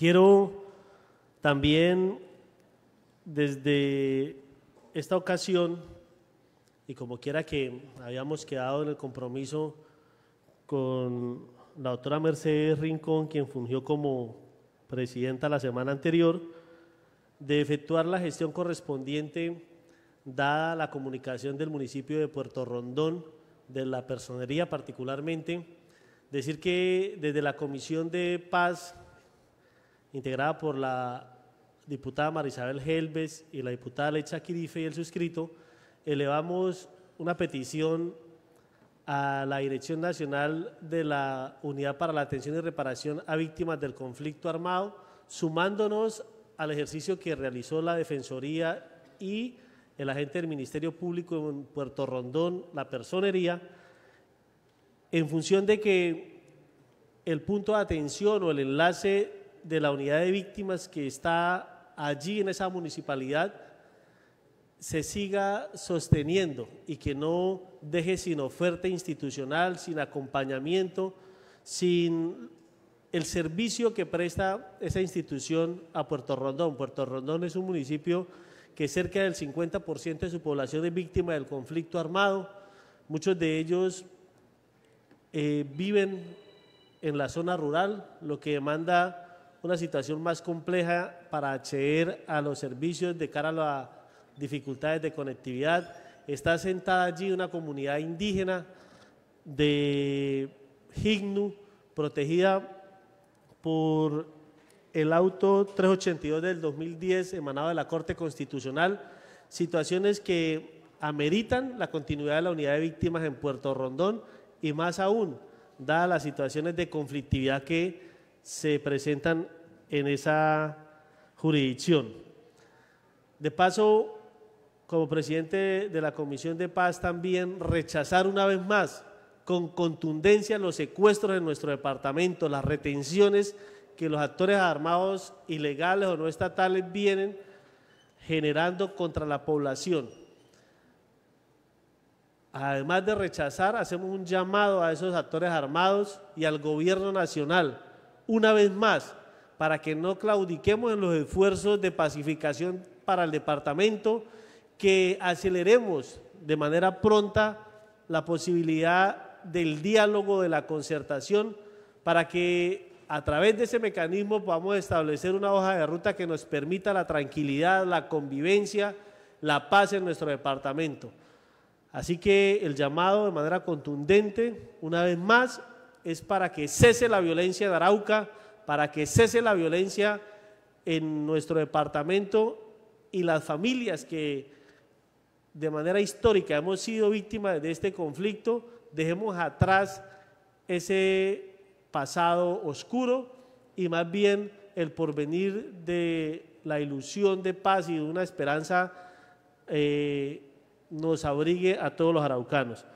Quiero también desde esta ocasión, y como quiera que habíamos quedado en el compromiso con la doctora Mercedes Rincón, quien fungió como presidenta la semana anterior, de efectuar la gestión correspondiente dada la comunicación del municipio de Puerto Rondón, de la personería particularmente, decir que desde la Comisión de Paz integrada por la diputada Marisabel Helves y la diputada Lecha Quirife y el suscrito, elevamos una petición a la Dirección Nacional de la Unidad para la Atención y Reparación a Víctimas del Conflicto Armado, sumándonos al ejercicio que realizó la Defensoría y el agente del Ministerio Público en Puerto Rondón, la personería, en función de que el punto de atención o el enlace de la unidad de víctimas que está allí en esa municipalidad se siga sosteniendo y que no deje sin oferta institucional, sin acompañamiento, sin el servicio que presta esa institución a Puerto Rondón. Puerto Rondón es un municipio que cerca del 50% de su población es víctima del conflicto armado. Muchos de ellos eh, viven en la zona rural, lo que demanda una situación más compleja para acceder a los servicios de cara a las dificultades de conectividad. Está sentada allí una comunidad indígena de Hignu, protegida por el auto 382 del 2010 emanado de la Corte Constitucional, situaciones que ameritan la continuidad de la unidad de víctimas en Puerto Rondón y más aún, dadas las situaciones de conflictividad que se presentan en esa jurisdicción. De paso, como presidente de la Comisión de Paz, también rechazar una vez más con contundencia los secuestros en nuestro departamento, las retenciones que los actores armados ilegales o no estatales vienen generando contra la población. Además de rechazar, hacemos un llamado a esos actores armados y al gobierno nacional una vez más para que no claudiquemos en los esfuerzos de pacificación para el departamento, que aceleremos de manera pronta la posibilidad del diálogo, de la concertación, para que a través de ese mecanismo podamos establecer una hoja de ruta que nos permita la tranquilidad, la convivencia, la paz en nuestro departamento. Así que el llamado de manera contundente, una vez más, es para que cese la violencia de Arauca, para que cese la violencia en nuestro departamento y las familias que de manera histórica hemos sido víctimas de este conflicto, dejemos atrás ese pasado oscuro y más bien el porvenir de la ilusión de paz y de una esperanza eh, nos abrigue a todos los araucanos.